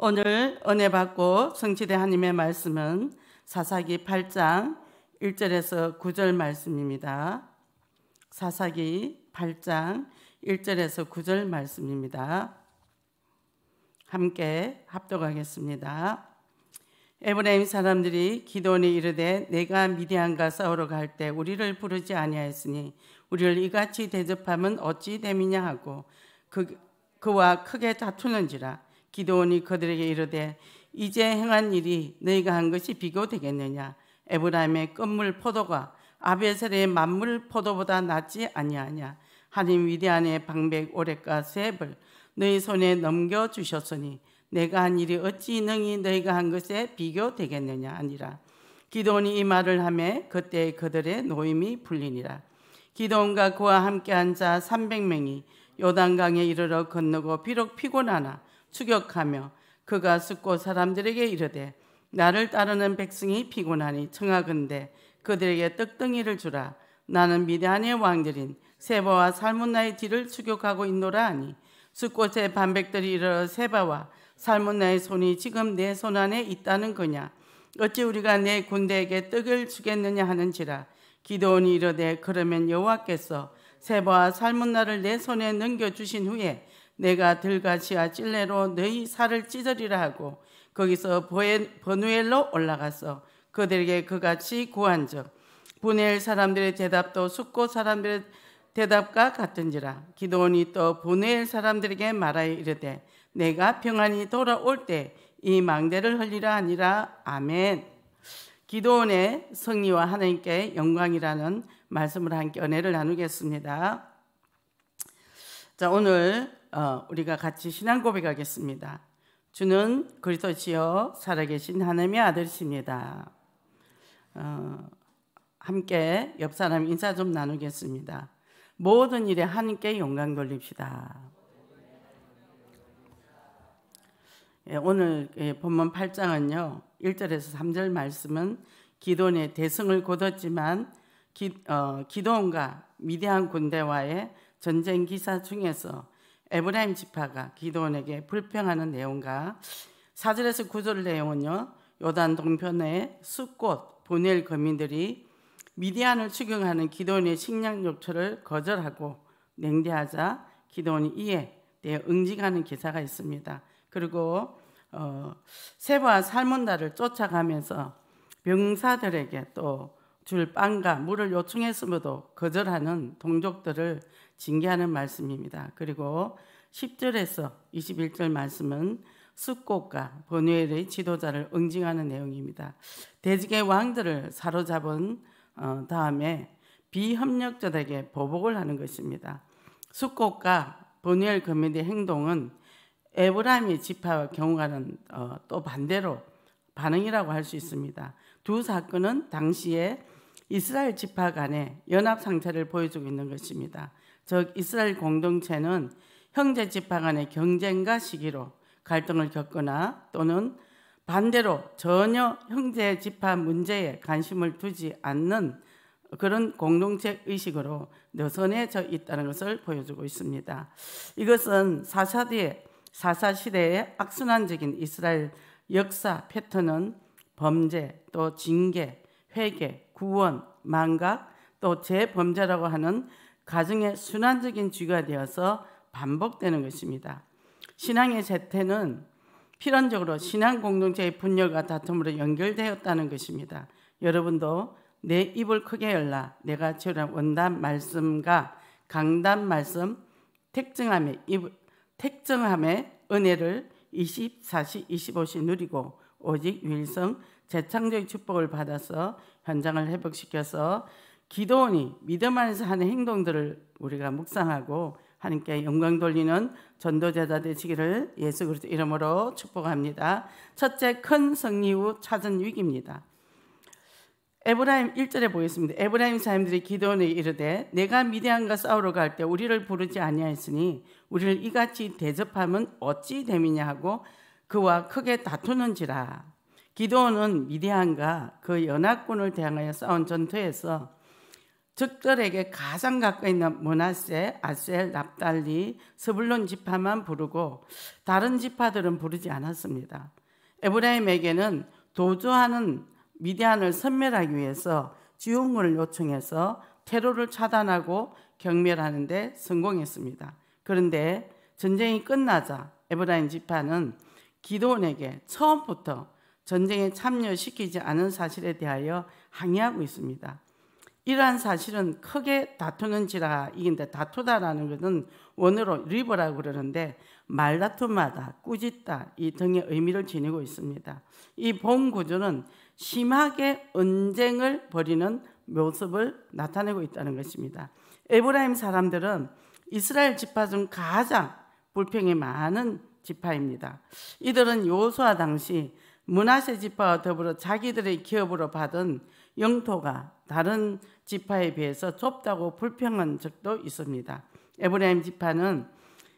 오늘 은혜 받고 성취대 하나님의 말씀은 사사기 8장 1절에서 9절 말씀입니다. 사사기 8장 1절에서 9절 말씀입니다. 함께 합독하겠습니다. 에브라임 사람들이 기도원이 이르되 내가 미디안과 싸우러 갈 때 우리를 부르지 아니하였으니 우리를 이같이 대접함은 어찌 됨이냐 하고 그, 그와 크게 다투는지라 기도원이 그들에게 이르되 이제 행한 일이 너희가 한 것이 비교되겠느냐 에브라임의 끝물 포도가 아베셀의 만물 포도보다 낫지 아니하냐 하나님 위대한의 방백 오렉과 세벌 너희 손에 넘겨 주셨으니 내가 한 일이 어찌 능히 너희가 한 것에 비교되겠느냐 아니라 기도원이 이 말을 하매 그때 그들의 노임이 풀리니라 기도원과 그와 함께한 자 300명이 요단강에 이르러 건너고 비록 피곤하나 추격하며 그가 숙고 사람들에게 이르되 나를 따르는 백성이 피곤하니 청하근대 그들에게 떡덩이를 주라 나는 미대한의 왕들인 세바와 살문나의 뒤를 추격하고 있노라 하니 숫꽃의 반백들이 이르러 세바와 살문나의 손이 지금 내 손 안에 있다는 거냐 어찌 우리가 내 군대에게 떡을 주겠느냐 하는지라 기도원이 이르되 그러면 여호와께서 세바와 살문나를 내 손에 넘겨 주신 후에 내가 들가시와 찔레로 너희 살을 찢으리라 하고 거기서 번누엘로 올라가서 그들에게 그같이 구한적 분엘 사람들의 대답도 숙고 사람들의 대답과 같은지라 기도원이 또 분엘 사람들에게 말하여 이르되 내가 평안히 돌아올 때 이 망대를 흘리라 하니라 아멘 기도원의 승리와 하나님께 영광이라는 말씀을 함께 은혜를 나누겠습니다 자 오늘 어, 우리가 같이 신앙 고백하겠습니다. 주는 그리스도시요 살아계신 하나님의 아들이십니다. 어, 함께 옆 사람 인사 좀 나누겠습니다. 모든 일에 하나님께 영광 돌립시다. 예, 오늘 예, 본문 8장은요. 1절에서 3절 말씀은 기도원의 대승을 거뒀지만 기, 어, 기돈과 미대한 군대와의 전쟁 기사 중에서 에브라임 지파가 기도원에게 불평하는 내용과 사절에서 구절 내용은요. 요단 동편의 숲곳 보넬 거민들이 미디안을 추경하는 기도원의 식량 욕처를 거절하고 냉대하자 기도원이 이에 대해 응징하는 기사가 있습니다. 그리고 어, 세바 살몬다를 쫓아가면서 병사들에게 또 줄 빵과 물을 요청했음에도 거절하는 동족들을 징계하는 말씀입니다. 그리고 10절에서 21절 말씀은 숲곡과 번외의 지도자를 응징하는 내용입니다. 대적의 왕들을 사로잡은 어, 다음에 비협력자들에게 보복을 하는 것입니다. 숲곡과 번외 거민의 행동은 에브라임의 지파 경우와는 어, 또 반대로 반응이라고 할 수 있습니다. 두 사건은 당시에 이스라엘 지파 간의 연합 상태를 보여주고 있는 것입니다. 즉 이스라엘 공동체는 형제 집합 간의 경쟁과 시기로 갈등을 겪거나 또는 반대로 전혀 형제 집합 문제에 관심을 두지 않는 그런 공동체 의식으로 느선해져 있다는 것을 보여주고 있습니다. 이것은 사사 뒤 사사 시대의 악순환적인 이스라엘 역사 패턴은 범죄 또 징계, 회개, 구원, 망각 또 재범죄라고 하는 가정의 순환적인 쥐가 되어서 반복되는 것입니다. 신앙의 재태는 필연적으로 신앙 공동체의 분열과 다툼으로 연결되었다는 것입니다. 여러분도 내 입을 크게 열라 내가 전한 원단 말씀과 강단 말씀 택증함의 입, 택증함의 은혜를 24시 25시 누리고 오직 유일성 재창조의 축복을 받아서 현장을 회복시켜서 기도원이 믿음 안에서 하는 행동들을 우리가 묵상하고 하나님께 영광 돌리는 전도자다 되시기를 예수 그리스도 이름으로 축복합니다. 첫째 큰 승리 후 찾은 위기입니다. 에브라임 1절에 보겠습니다. 에브라임 사람들이 기도원에 이르되 내가 미디안과 싸우러 갈 때 우리를 부르지 아니하였으니 우리를 이같이 대접하면 어찌 됨이냐 하고 그와 크게 다투는지라. 기도원은 미디안과 그 연합군을 대항하여 싸운 전투에서 적들에게 가장 가까이 있는 문나세 아셀, 납달리, 스불론 지파만 부르고 다른 지파들은 부르지 않았습니다. 에브라임에게는 도주하는 미디안을 섬멸하기 위해서 지원군을 요청해서 테러를 차단하고 경멸하는데 성공했습니다. 그런데 전쟁이 끝나자 에브라임 지파는 기도원에게 처음부터 전쟁에 참여시키지 않은 사실에 대하여 항의하고 있습니다. 이러한 사실은 크게 다투는지라 이긴데 다투다라는 것은 원어로 리버라고 그러는데 말다툼하다, 꾸짖다 이 등의 의미를 지니고 있습니다. 이 본 구조는 심하게 언쟁을 벌이는 모습을 나타내고 있다는 것입니다. 에브라임 사람들은 이스라엘 지파 중 가장 불평이 많은 지파입니다. 이들은 요수아 당시 문하세 지파와 더불어 자기들의 기업으로 받은 영토가 다른 지파에 비해서 좁다고 불평한 적도 있습니다. 에브라임 지파는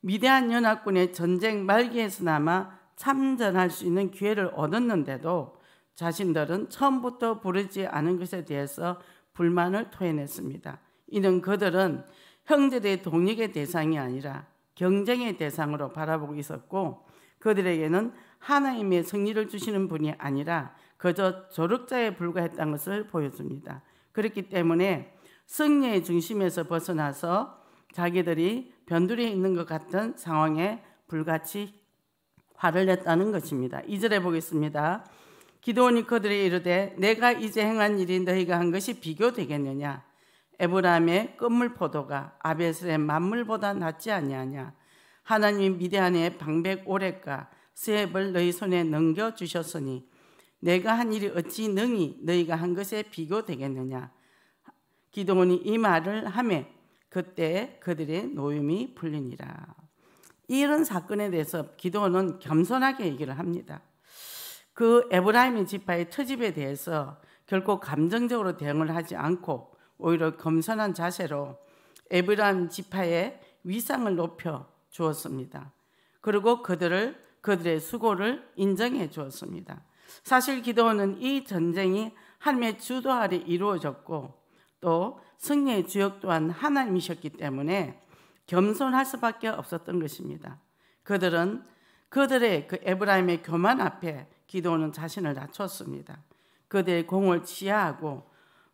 미대한 연합군의 전쟁 말기에서나마 참전할 수 있는 기회를 얻었는데도 자신들은 처음부터 부르지 않은 것에 대해서 불만을 토해냈습니다. 이는 그들은 형제들의 독립의 대상이 아니라 경쟁의 대상으로 바라보고 있었고 그들에게는 하나님의 승리를 주시는 분이 아니라 그저 조력자에 불과했다는 것을 보여줍니다. 그렇기 때문에 승리의 중심에서 벗어나서 자기들이 변두리에 있는 것 같은 상황에 불같이 화를 냈다는 것입니다. 2절에 보겠습니다. 기도원이 그들이 이르되 내가 이제 행한 일이 너희가 한 것이 비교되겠느냐 에브라함의 끝물 포도가 아베스의 만물보다 낫지 아니하냐 하나님이 미대안의 방백 오래가 스 h 을 너희 손에 넘겨 주셨으니 내가 한 일이 어찌 능히 너희가 한 것에 비교되겠느냐 기도원이 이 말을 하매 그때 그들의 노염이 풀리니라 이런 사건에 대해서 기도원은 겸손하게 얘기를 합니다 그 에브라임의 지파의 터집에 대해서 결코 감정적으로 대응을 하지 않고 오히려 겸손한 자세로 에브라임 지파의 위상을 높여 주었습니다. 그리고 그들을 그들의 수고를 인정해 주었습니다. 사실 기도는 이 전쟁이 하나님의 주도 아래 이루어졌고 또 승리의 주역 또한 하나님이셨기 때문에 겸손할 수밖에 없었던 것입니다. 그들은 그들의 그 에브라임의 교만 앞에 기도는 자신을 낮췄습니다. 그들의 공을 치하하고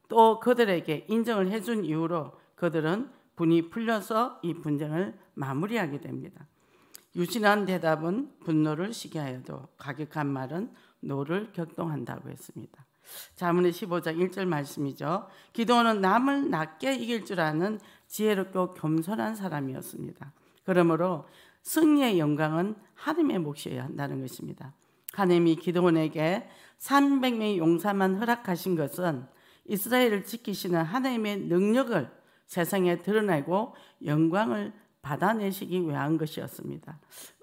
또 그들에게 인정을 해준 이후로 그들은 분이 풀려서 이 분쟁을 마무리하게 됩니다. 유진한 대답은 분노를 시기하여도 가격한 말은 노를 격동한다고 했습니다. 자문의 15장 1절 말씀이죠. 기도원 남을 낮게 이길 줄 아는 지혜롭고 겸손한 사람이었습니다. 그러므로 승리의 영광은 하나님의 몫이어야 한다는 것입니다. 하나님이 기도원에게 300명의 용사만 허락하신 것은 이스라엘을 지키시는 하나님의 능력을 세상에 드러내고 영광을 받아내시기 위한 것이었습니다.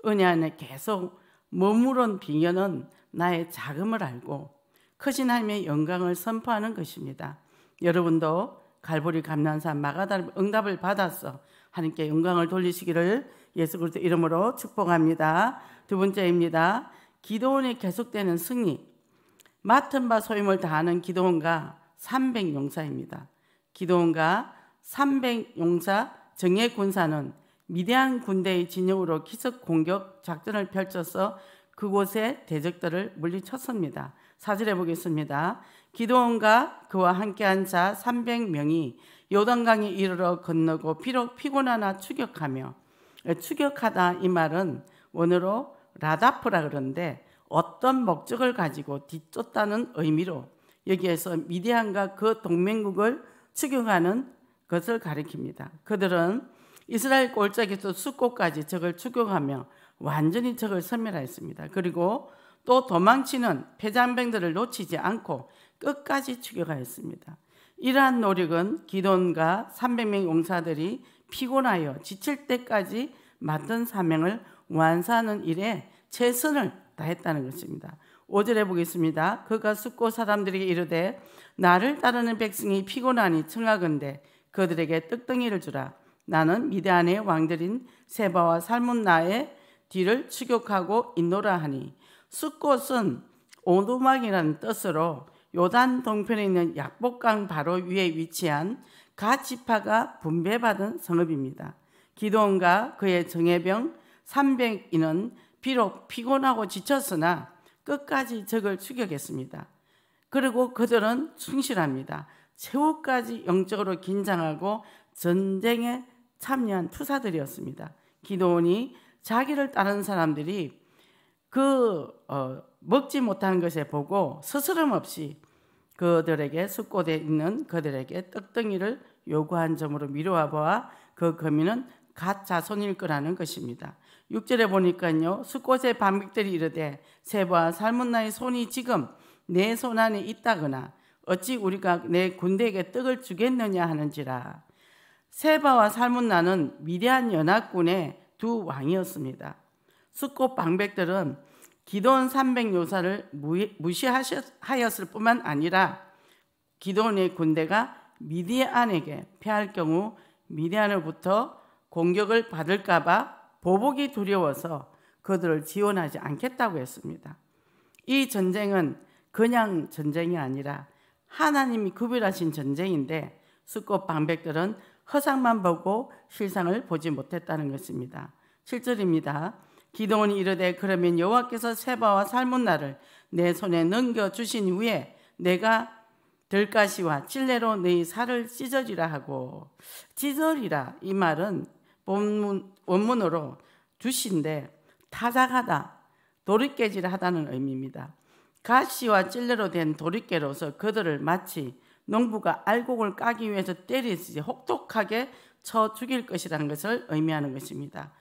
은혜 안에 계속 머무른 비녀는 나의 자금을 알고 크신 하나님의 영광을 선포하는 것입니다. 여러분도 갈보리 감난산 마가다 응답을 받아서 하나님께 영광을 돌리시기를 예수 그리스도 이름으로 축복합니다. 두 번째입니다. 기도원이 계속되는 승리. 맡은 바 소임을 다하는 기도원과 300용사입니다. 기도원과 300용사 정예 군사는 미대한 군대의 진영으로 기습 공격 작전을 펼쳐서 그곳의 대적들을 물리쳤습니다. 사절해 보겠습니다. 기도원과 그와 함께한 자 300명이 요단강에 이르러 건너고 비록 피곤하나 추격하며 추격하다 이 말은 원어로 라다프라 그런데 어떤 목적을 가지고 뒤쫓다는 의미로 여기에서 미디안과 그 동맹국을 추격하는 것을 가리킵니다. 그들은 이스라엘 골짜기에서 수고까지 적을 추격하며 완전히 적을 섬멸하였습니다. 그리고 또 도망치는 패잔병들을 놓치지 않고 끝까지 추격하였습니다. 이러한 노력은 기돈과 3 0 0명 용사들이 피곤하여 지칠 때까지 맡은 사명을 완사하는 일에 최선을 다했다는 것입니다. 5절에 보겠습니다. 그가 숙고 사람들에게 이르되 나를 따르는 백성이 피곤하니 청하건대 그들에게 뜨덩이를 주라. 나는 미대안의 왕들인 세바와 살문나의 길을 추격하고 있노라 하니 숫꽃은 오두막이라는 뜻으로 요단 동편에 있는 약복강 바로 위에 위치한 가치파가 분배받은 성읍입니다. 기도원과 그의 정예병 300인은 비록 피곤하고 지쳤으나 끝까지 적을 추격했습니다. 그리고 그들은 충실합니다. 최후까지 영적으로 긴장하고 전쟁에 참여한 투사들이었습니다. 기도원이 자기를 따르는 사람들이 그 어, 먹지 못한 것에 보고 스스럼 없이 그들에게 숙고되 어 있는 그들에게 떡덩이를 요구한 점으로 미루어 보아 그거미는가짜손일 거라는 것입니다. 6절에 보니까요. 숫꽃의 반백들이 이르되 세바 삶은 나의 손이 지금 내 손 안에 있다거나 어찌 우리가 내 군대에게 떡을 주겠느냐 하는지라 세바와 삶은 나는 미대한 연합군의 두 왕이었습니다. 스콧 방백들은 기도원 300요사를 무시하였을 뿐만 아니라 기도원의 군대가 미디안에게 패할 경우 미디안으로부터 공격을 받을까봐 보복이 두려워서 그들을 지원하지 않겠다고 했습니다. 이 전쟁은 그냥 전쟁이 아니라 하나님이 구별하신 전쟁인데 스콧 방백들은 허상만 보고 실상을 보지 못했다는 것입니다. 7절입니다. 기도원이 이르되 그러면 여호와께서 세바와 삶은 나를 내 손에 넘겨 주신 후에 내가 들가시와 찔레로 네 살을 찢어리라 하고 찢어리라 이 말은 본문 원문으로 주신데 타작하다 돌이깨질 하다는 의미입니다. 가시와 찔레로 된 돌이깨로서 그들을 마치 농부가 알곡을 까기 위해서 때리지 혹독하게 쳐 죽일 것이라는 것을 의미하는 것입니다.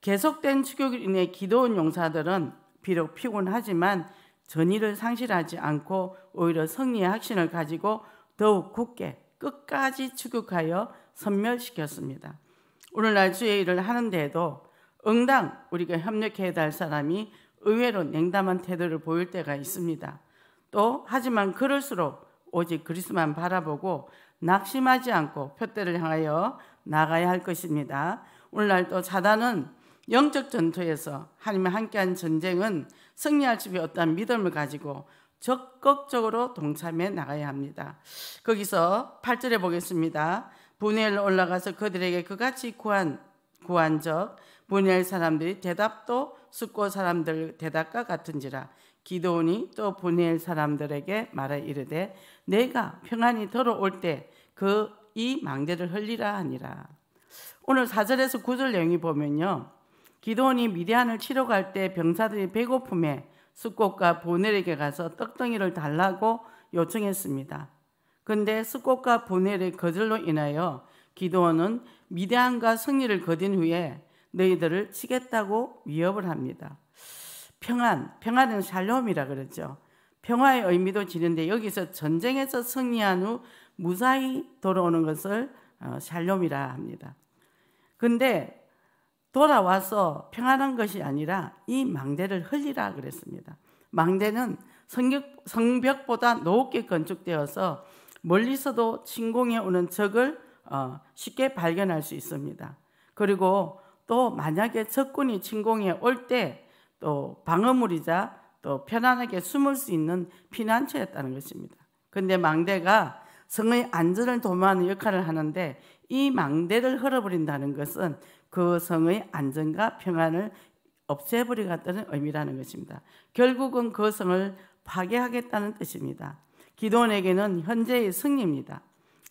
계속된 추격으 인해 기도원 용사들은 비록 피곤하지만 전의를 상실하지 않고 오히려 승리의 확신을 가지고 더욱 굳게 끝까지 추격하여 선멸시켰습니다. 오늘날 주의 일을 하는데도 응당 우리가 협력해야 할 사람이 의외로 냉담한 태도를 보일 때가 있습니다. 또 하지만 그럴수록 오직 그리스만 바라보고 낙심하지 않고 표대를 향하여 나가야 할 것입니다. 오늘날 또 사단은 영적 전투에서 하나님과 함께한 전쟁은 승리할 집이 어떤 믿음을 가지고 적극적으로 동참해 나가야 합니다. 거기서 8절에 보겠습니다. 분엘 올라가서 그들에게 그같이 구한 구한 적 분엘 사람들이 대답도 숙고 사람들 대답과 같은지라 기도원이 또 보낼 사람들에게 말하 이르되 내가 평안히 들어올 때 그 이 망대를 흘리라 하니라. 오늘 4절에서9절 내용이 보면요. 기도원이 미디안을 치러 갈 때 병사들이 배고픔에 숙곳과 보넬에게 가서 떡덩이를 달라고 요청했습니다. 근데 숙곳과 보넬의 거절로 인하여 기도원은 미대안과 승리를 거둔 후에 너희들을 치겠다고 위협을 합니다. 평안, 평안은 샬롬이라 그러죠. 평화의 의미도 지는데 여기서 전쟁에서 승리한 후 무사히 돌아오는 것을 어, 샬롬이라 합니다. 근데 돌아와서 평안한 것이 아니라 이 망대를 흘리라 그랬습니다. 망대는 성벽, 보다 높게 건축되어서 멀리서도 침공해 오는 적을 어, 쉽게 발견할 수 있습니다. 그리고 또 만약에 적군이 침공해 올때 또 방어물이자 또 편안하게 숨을 수 있는 피난처였다는 것입니다. 근데 망대가 성의 안전을 도모하는 역할을 하는데 이 망대를 헐어버린다는 것은 그 성의 안전과 평안을 없애버리겠다는 의미라는 것입니다. 결국은 그 성을 파괴하겠다는 뜻입니다. 기도원에게는 현재의 승리입니다.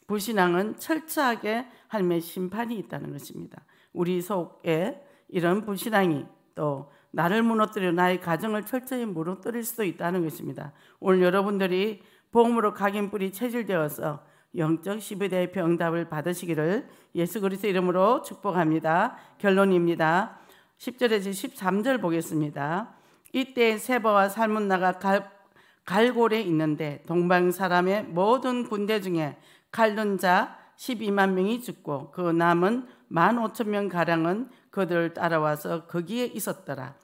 불신앙은 철저하게 하나님의 심판이 있다는 것입니다. 우리 속에 이런 불신앙이 또 나를 무너뜨려 나의 가정을 철저히 무너뜨릴 수도 있다는 것입니다. 오늘 여러분들이 복음으로 각인 뿌리 체질되어서 영적 시비대의 병답을 받으시기를 예수 그리스도 이름으로 축복합니다. 결론입니다. 10절에서 13절 보겠습니다. 이때 세바와 살문나가 갈, 골에 있는데 동방 사람의 모든 군대 중에 칼른 자 12만 명이 죽고 그 남은 만 5천 명 가량은 그들 따라와서 거기에 있었더라.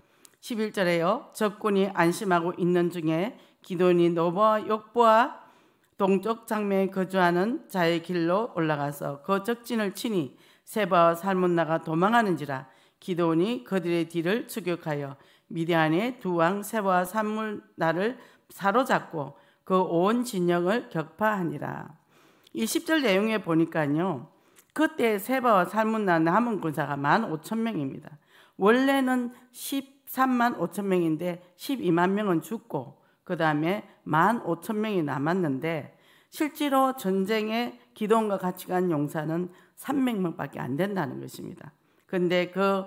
11절에요. 적군이 안심하고 있는 중에 기돈이 노버 욕보와 동쪽 장면에 거주하는 자의 길로 올라가서 그 적진을 치니 세바와 살문나가 도망하는지라 기돈이 그들의 뒤를 추격하여 미디안의 두 왕 세바와 산문나를 사로잡고 그 온 진영을 격파하니라. 이 10절 내용에 보니까요. 그때 세바와 살문나 함은 군사가 만 5천 명입니다. 원래는 10 3만 5천 명인데 12만 명은 죽고 그 다음에 1만 5천 명이 남았는데 실제로 전쟁의 기동과 같이 간 용사는 300명밖에 안 된다는 것입니다. 근데 그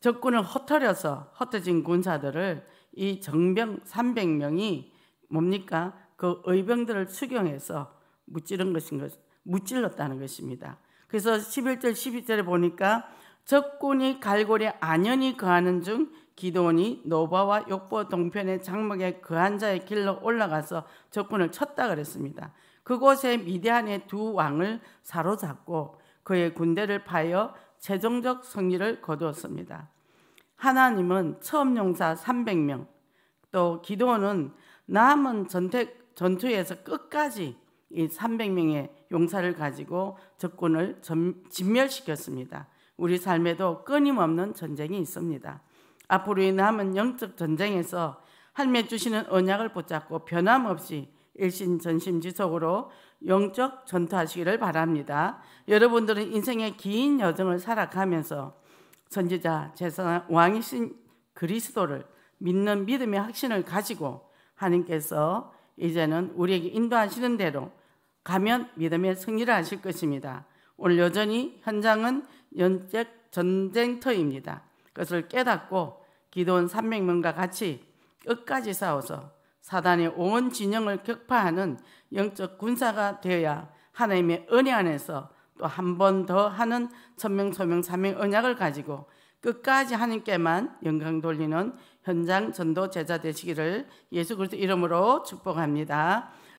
적군을 허어려서허터진 군사들을 이 정병 300명이 뭡니까? 그 의병들을 수경해서 무찌른 것인 것, 무찔렀다는 것입니다. 그래서 11절, 12절에 보니까 적군이 갈고리 안연히 거하는 중 기도원이 노바와 욕보 동편의 장막에 그한 자의 길로 올라가서 적군을 쳤다 그랬습니다. 그곳에 미디안의 두 왕을 사로잡고 그의 군대를 파여 최종적 승리를 거두었습니다. 하나님은 처음 용사 300명, 또기도원은 남은 전택, 전투에서 끝까지 이 300명의 용사를 가지고 적군을 진멸시켰습니다. 우리 삶에도 끊임없는 전쟁이 있습니다. 앞으로 의 남은 영적 전쟁에서 할매 주시는 언약을 붙잡고 변함없이 일신 전심지속으로 영적 전투하시기를 바랍니다. 여러분들은 인생의 긴 여정을 살아가면서 선지자 제사 왕이신 그리스도를 믿는 믿음의 확신을 가지고 하나님께서 이제는 우리에게 인도하시는 대로 가면 믿음의 승리를 하실 것입니다. 오늘 여전히 현장은 연적 전쟁터입니다. 그것을 깨닫고 기도원 300명과 같이 끝까지 싸워서 사단의 온 진영을 격파하는 영적 군사가 되어야 하나님의 은혜 안에서 또 한 번 더 하는 천명, 소명, 사명 언약을 가지고 끝까지 하나님께만 영광 돌리는 현장 전도 제자 되시기를 예수 그리스도 이름으로 축복합니다.